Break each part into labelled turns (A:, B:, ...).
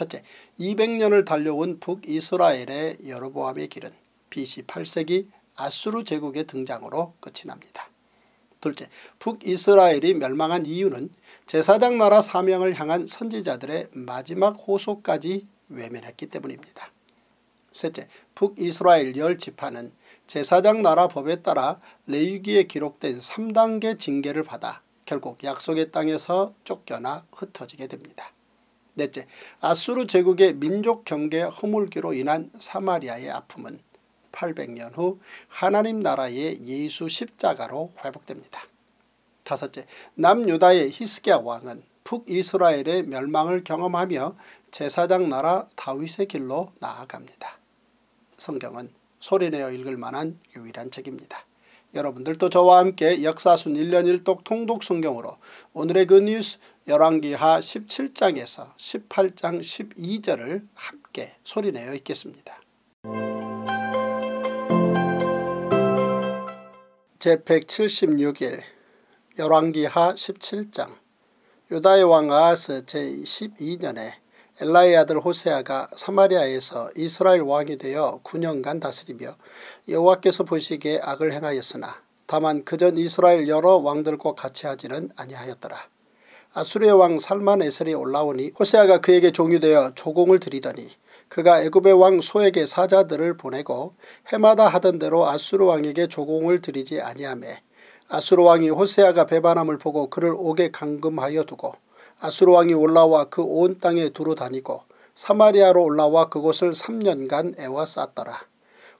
A: 첫째, 200년을 달려온 북이스라엘의 여로보암의 길은 BC 8세기 아수르 제국의 등장으로 끝이 납니다. 둘째, 북이스라엘이 멸망한 이유는 제사장 나라 사명을 향한 선지자들의 마지막 호소까지 외면했기 때문입니다. 셋째, 북이스라엘 열 지파는 제사장 나라 법에 따라 레위기에 기록된 3단계 징계를 받아 결국 약속의 땅에서 쫓겨나 흩어지게 됩니다. 넷째, 아수르 제국의 민족 경계 허물기로 인한 사마리아의 아픔은 800년 후 하나님 나라의 예수 십자가로 회복됩니다. 다섯째, 남유다의 히스기야 왕은 북이스라엘의 멸망을 경험하며 제사장 나라 다윗의 길로 나아갑니다. 성경은 소리내어 읽을 만한 유일한 책입니다. 여러분들도 저와 함께 역사순 1년 1독 통독 성경으로 오늘의 그 뉴스 열왕기하 17장에서 18장 12절을 함께 소리내어 읽겠습니다. 제176일 열왕기하 17장 유다의 왕 아하스 제12년에 엘라의 아들 호세아가 사마리아에서 이스라엘 왕이 되어 9년간 다스리며 여호와께서 보시기에 악을 행하였으나 다만 그전 이스라엘 여러 왕들과 같이 하지는 아니하였더라. 아수르의 왕 살만 에셀이 올라오니 호세아가 그에게 종유되어 조공을 드리더니 그가 애굽의 왕 소에게 사자들을 보내고 해마다 하던 대로 아수르 왕에게 조공을 드리지 아니하며 아수르 왕이 호세아가 배반함을 보고 그를 옥에 감금하여 두고 아수르 왕이 올라와 그 온 땅에 두루 다니고 사마리아로 올라와 그곳을 3년간 애워쌌더라.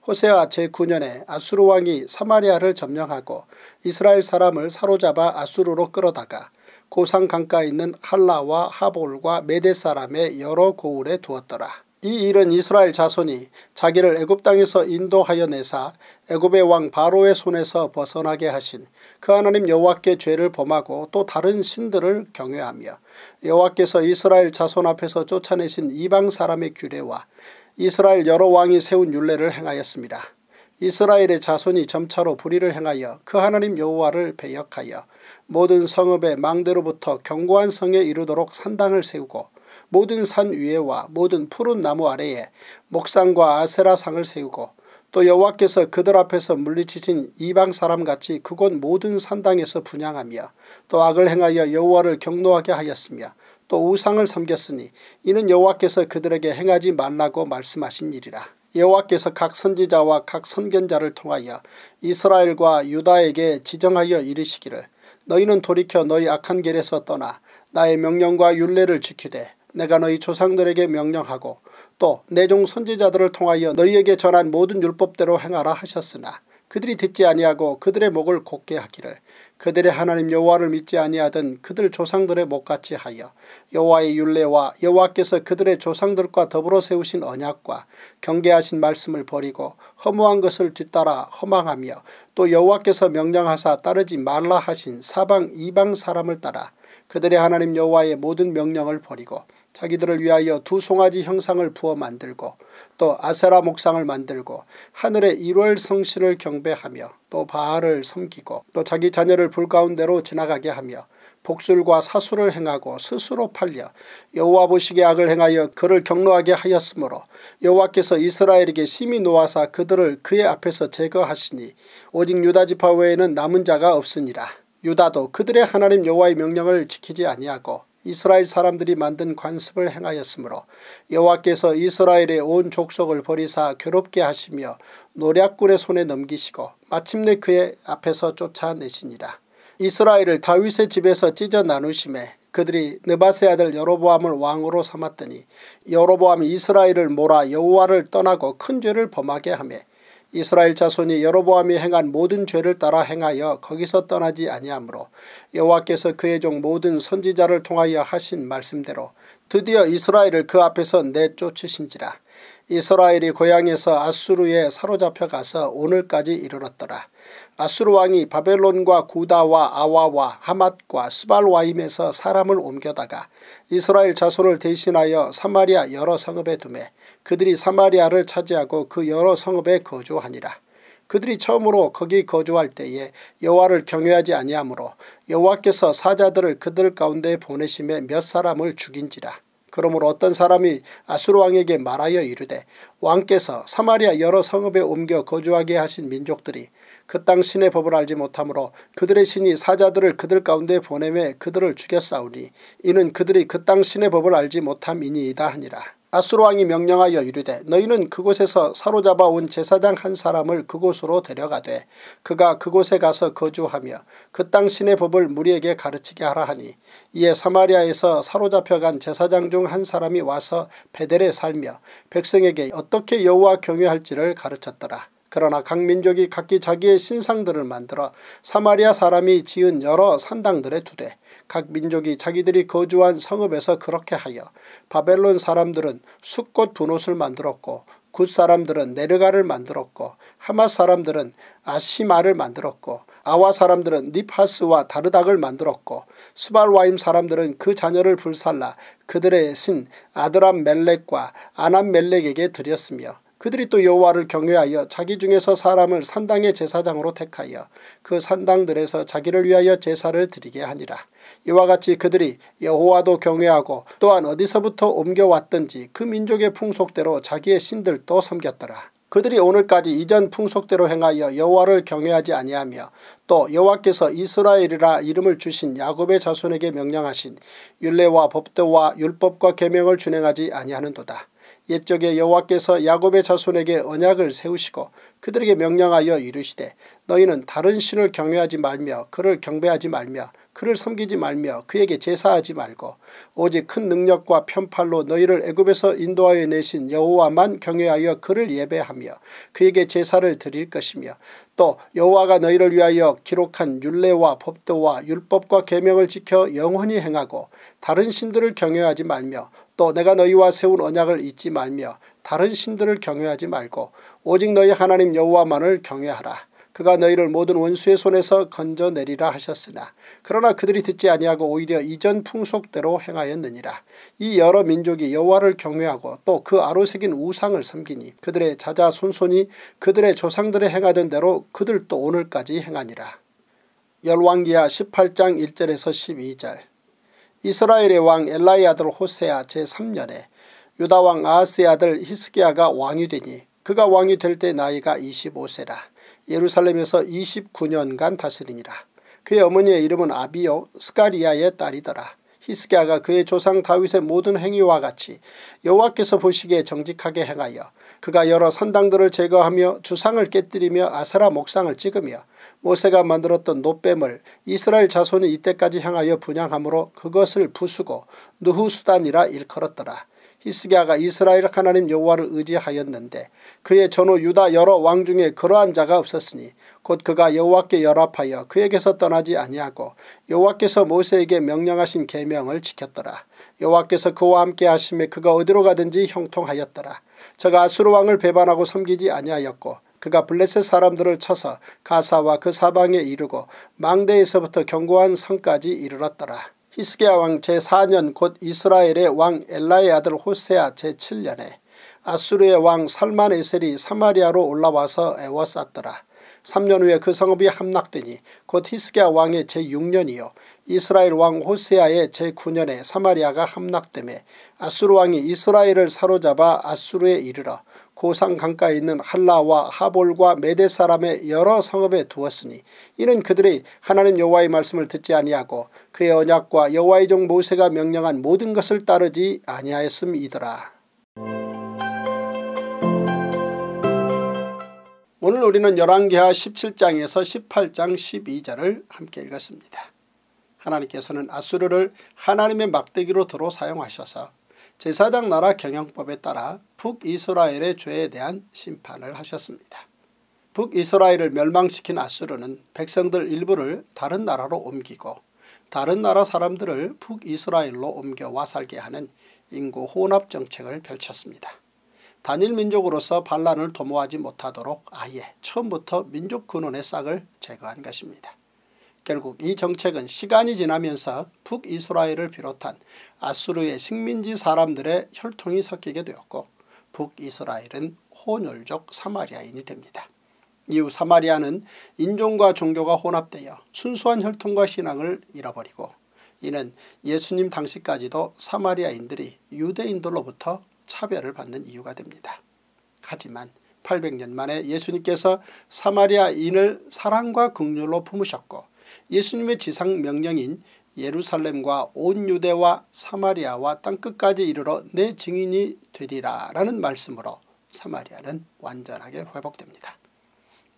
A: 호세아 제9년에 아수르 왕이 사마리아를 점령하고 이스라엘 사람을 사로잡아 아수르로 끌어다가 고상 강가에 있는 할라와 하볼과 메데 사람의 여러 고울에 두었더라. 이 일은 이스라엘 자손이 자기를 애굽 땅에서 인도하여 내사 애굽의 왕 바로의 손에서 벗어나게 하신 그 하나님 여호와께 죄를 범하고 또 다른 신들을 경외하며 여호와께서 이스라엘 자손 앞에서 쫓아내신 이방 사람의 규례와 이스라엘 여러 왕이 세운 율례를 행하였습니다. 이스라엘의 자손이 점차로 불의를 행하여 그 하나님 여호와를 배역하여 모든 성읍의 망대로부터 견고한 성에 이르도록 산당을 세우고 모든 산 위에와 모든 푸른 나무 아래에 목상과 아세라상을 세우고 또 여호와께서 그들 앞에서 물리치신 이방 사람같이 그곳 모든 산당에서 분양하며 또 악을 행하여 여호와를 경노하게 하였으며 또 우상을 섬겼으니 이는 여호와께서 그들에게 행하지 말라고 말씀하신 일이라. 여호와께서 각 선지자와 각 선견자를 통하여 이스라엘과 유다에게 지정하여 이르시기를 너희는 돌이켜 너희 악한 길에서 떠나 나의 명령과 윤례를 지키되 내가 너희 조상들에게 명령하고 또 내 종 선지자들을 통하여 너희에게 전한 모든 율법대로 행하라 하셨으나 그들이 듣지 아니하고 그들의 목을 곱게 하기를 그들의 하나님 여호와를 믿지 아니하던 그들 조상들의 목같이 하여 여호와의 윤례와 여호와께서 그들의 조상들과 더불어 세우신 언약과 경계하신 말씀을 버리고 허무한 것을 뒤따라 허망하며 또 여호와께서 명령하사 따르지 말라 하신 사방 이방 사람을 따라 그들의 하나님 여호와의 모든 명령을 버리고 자기들을 위하여 두 송아지 형상을 부어 만들고 또 아세라 목상을 만들고 하늘의 일월 성신을 경배하며 또바하를 섬기고 또 자기 자녀를 불 가운데로 지나가게 하며 복술과 사술을 행하고 스스로 팔려 여호와 보시기 악을 행하여 그를 경로하게 하였으므로 여호와께서 이스라엘에게 심히 놓아사 그들을 그의 앞에서 제거하시니 오직 유다 지파 외에는 남은 자가 없으니라. 유다도 그들의 하나님 여호와의 명령을 지키지 아니하고 이스라엘 사람들이 만든 관습을 행하였으므로 여호와께서 이스라엘의 온 족속을 버리사 괴롭게 하시며 노략꾼의 손에 넘기시고 마침내 그의 앞에서 쫓아내시니라. 이스라엘을 다윗의 집에서 찢어 나누심에 그들이 느바세 아들 여로보암을 왕으로 삼았더니 여로보암이 이스라엘을 몰아 여호와를 떠나고 큰 죄를 범하게 하며 이스라엘 자손이 여로보암이 행한 모든 죄를 따라 행하여 거기서 떠나지 아니하므로 여호와께서 그의 종 모든 선지자를 통하여 하신 말씀대로 드디어 이스라엘을 그 앞에서 내쫓으신지라 이스라엘이 고향에서 아수르에 사로잡혀가서 오늘까지 이르렀더라. 아수르 왕이 바벨론과 구다와 아와와 하맛과 스발와임에서 사람을 옮겨다가 이스라엘 자손을 대신하여 사마리아 여러 성읍에 두매 그들이 사마리아를 차지하고 그 여러 성읍에 거주하니라. 그들이 처음으로 거기 거주할 때에 여호와를 경외하지 아니하므로 여호와께서 사자들을 그들 가운데 보내심에 몇 사람을 죽인지라. 그러므로 어떤 사람이 아수르 왕에게 말하여 이르되 왕께서 사마리아 여러 성읍에 옮겨 거주하게 하신 민족들이 그 땅 신의 법을 알지 못하므로 그들의 신이 사자들을 그들 가운데 보내매 그들을 죽였사오니 이는 그들이 그 땅 신의 법을 알지 못함이니이다 하니라. 아수르 왕이 명령하여 이르되 너희는 그곳에서 사로잡아 온 제사장 한 사람을 그곳으로 데려가되 그가 그곳에 가서 거주하며 그 땅 신의 법을 무리에게 가르치게 하라 하니 이에 사마리아에서 사로잡혀간 제사장 중 한 사람이 와서 베델에 살며 백성에게 어떻게 여호와 경외할지를 가르쳤더라. 그러나 각 민족이 각기 자기의 신상들을 만들어 사마리아 사람이 지은 여러 산당들에 두되 각 민족이 자기들이 거주한 성읍에서 그렇게 하여 바벨론 사람들은 숫꽃 분옷을 만들었고 굿 사람들은 네르가를 만들었고 하마 사람들은 아시마를 만들었고 아와 사람들은 니파스와 다르닥을 만들었고 스발와임 사람들은 그 자녀를 불살라 그들의 신 아드람 멜렉과 아남 멜렉에게 드렸으며 그들이 또 여호와를 경외하여 자기 중에서 사람을 산당의 제사장으로 택하여 그 산당들에서 자기를 위하여 제사를 드리게 하니라. 이와 같이 그들이 여호와도 경외하고 또한 어디서부터 옮겨왔든지 그 민족의 풍속대로 자기의 신들도 섬겼더라. 그들이 오늘까지 이전 풍속대로 행하여 여호와를 경외하지 아니하며 또 여호와께서 이스라엘이라 이름을 주신 야곱의 자손에게 명령하신 율례와 법도와 율법과 계명을 준행하지 아니하는도다. 옛적에 여호와께서 야곱의 자손에게 언약을 세우시고 그들에게 명령하여 이르시되 너희는 다른 신을 경외하지 말며 그를 경배하지 말며 그를 섬기지 말며 그에게 제사하지 말고 오직 큰 능력과 편팔로 너희를 애굽에서 인도하여 내신 여호와만 경외하여 그를 예배하며 그에게 제사를 드릴 것이며 또 여호와가 너희를 위하여 기록한 율례와 법도와 율법과 계명을 지켜 영원히 행하고 다른 신들을 경외하지 말며 또 내가 너희와 세운 언약을 잊지 말며 다른 신들을 경외하지 말고 오직 너희 하나님 여호와만을 경외하라. 그가 너희를 모든 원수의 손에서 건져내리라 하셨으나 그러나 그들이 듣지 아니하고 오히려 이전 풍속대로 행하였느니라. 이 여러 민족이 여호와를 경외하고 또 그 아로새긴 우상을 섬기니 그들의 자자손손이 그들의 조상들의 행하던 대로 그들도 오늘까지 행하니라. 열왕기야 18장 1절에서 12절 이스라엘의 왕 엘라의 아들 호세아 제3년에 유다왕 아하스의 아들 히스기야가 왕이 되니 그가 왕이 될 때 나이가 25세라. 예루살렘에서 29년간 다스리니라. 그의 어머니의 이름은 아비요 스가리아의 딸이더라. 히스기야가 그의 조상 다윗의 모든 행위와 같이 여호와께서 보시기에 정직하게 행하여 그가 여러 선당들을 제거하며 주상을 깨뜨리며 아세라 목상을 찍으며 모세가 만들었던 노뱀을 이스라엘 자손이 이때까지 향하여 분양함으로 그것을 부수고 누후수단이라 일컬었더라. 히스기야가 이스라엘 하나님 여호와를 의지하였는데 그의 전후 유다 여러 왕 중에 그러한 자가 없었으니 곧 그가 여호와께 열합하여 그에게서 떠나지 아니하고 여호와께서 모세에게 명령하신 계명을 지켰더라. 여호와께서 그와 함께 하심에 그가 어디로 가든지 형통하였더라. 저가 아수르 왕을 배반하고 섬기지 아니하였고 그가 블레셋 사람들을 쳐서 가사와 그 사방에 이르고 망대에서부터 견고한 성까지 이르렀더라. 히스기야 왕 제4년 곧 이스라엘의 왕 엘라의 아들 호세아 제7년에 아수르의 왕 살만 에셀이 사마리아로 올라와서 애워쌌더라. 3년 후에 그 성읍이 함락되니 곧 히스기야 왕의 제6년이요 이스라엘 왕 호세아의 제9년에 사마리아가 함락되매 아수르 왕이 이스라엘을 사로잡아 아수르에 이르러 고상 강가에 있는 할라와 하볼과 메대 사람의 여러 성읍에 두었으니 이는 그들이 하나님 여호와의 말씀을 듣지 아니하고 그의 언약과 여호와의 종 모세가 명령한 모든 것을 따르지 아니하였음이더라. 오늘 우리는 열왕기하 17장에서 18장 12절을 함께 읽었습니다. 하나님께서는 아수르를 하나님의 막대기로 도로 사용하셔서 제사장 나라 경영법에 따라 북이스라엘의 죄에 대한 심판을 하셨습니다. 북이스라엘을 멸망시킨 아수르는 백성들 일부를 다른 나라로 옮기고 다른 나라 사람들을 북이스라엘로 옮겨와 살게 하는 인구 혼합 정책을 펼쳤습니다. 단일 민족으로서 반란을 도모하지 못하도록 아예 처음부터 민족 근원의 싹을 제거한 것입니다. 결국 이 정책은 시간이 지나면서 북이스라엘을 비롯한 아수르의 식민지 사람들의 혈통이 섞이게 되었고 북이스라엘은 혼혈족 사마리아인이 됩니다. 이후 사마리아는 인종과 종교가 혼합되어 순수한 혈통과 신앙을 잃어버리고 이는 예수님 당시까지도 사마리아인들이 유대인들로부터 차별을 받는 이유가 됩니다. 하지만 800년 만에 예수님께서 사마리아인을 사랑과 긍휼로 품으셨고 예수님의 지상 명령인 예루살렘과 온 유대와 사마리아와 땅끝까지 이르러 내 증인이 되리라 라는 말씀으로 사마리아는 완전하게 회복됩니다.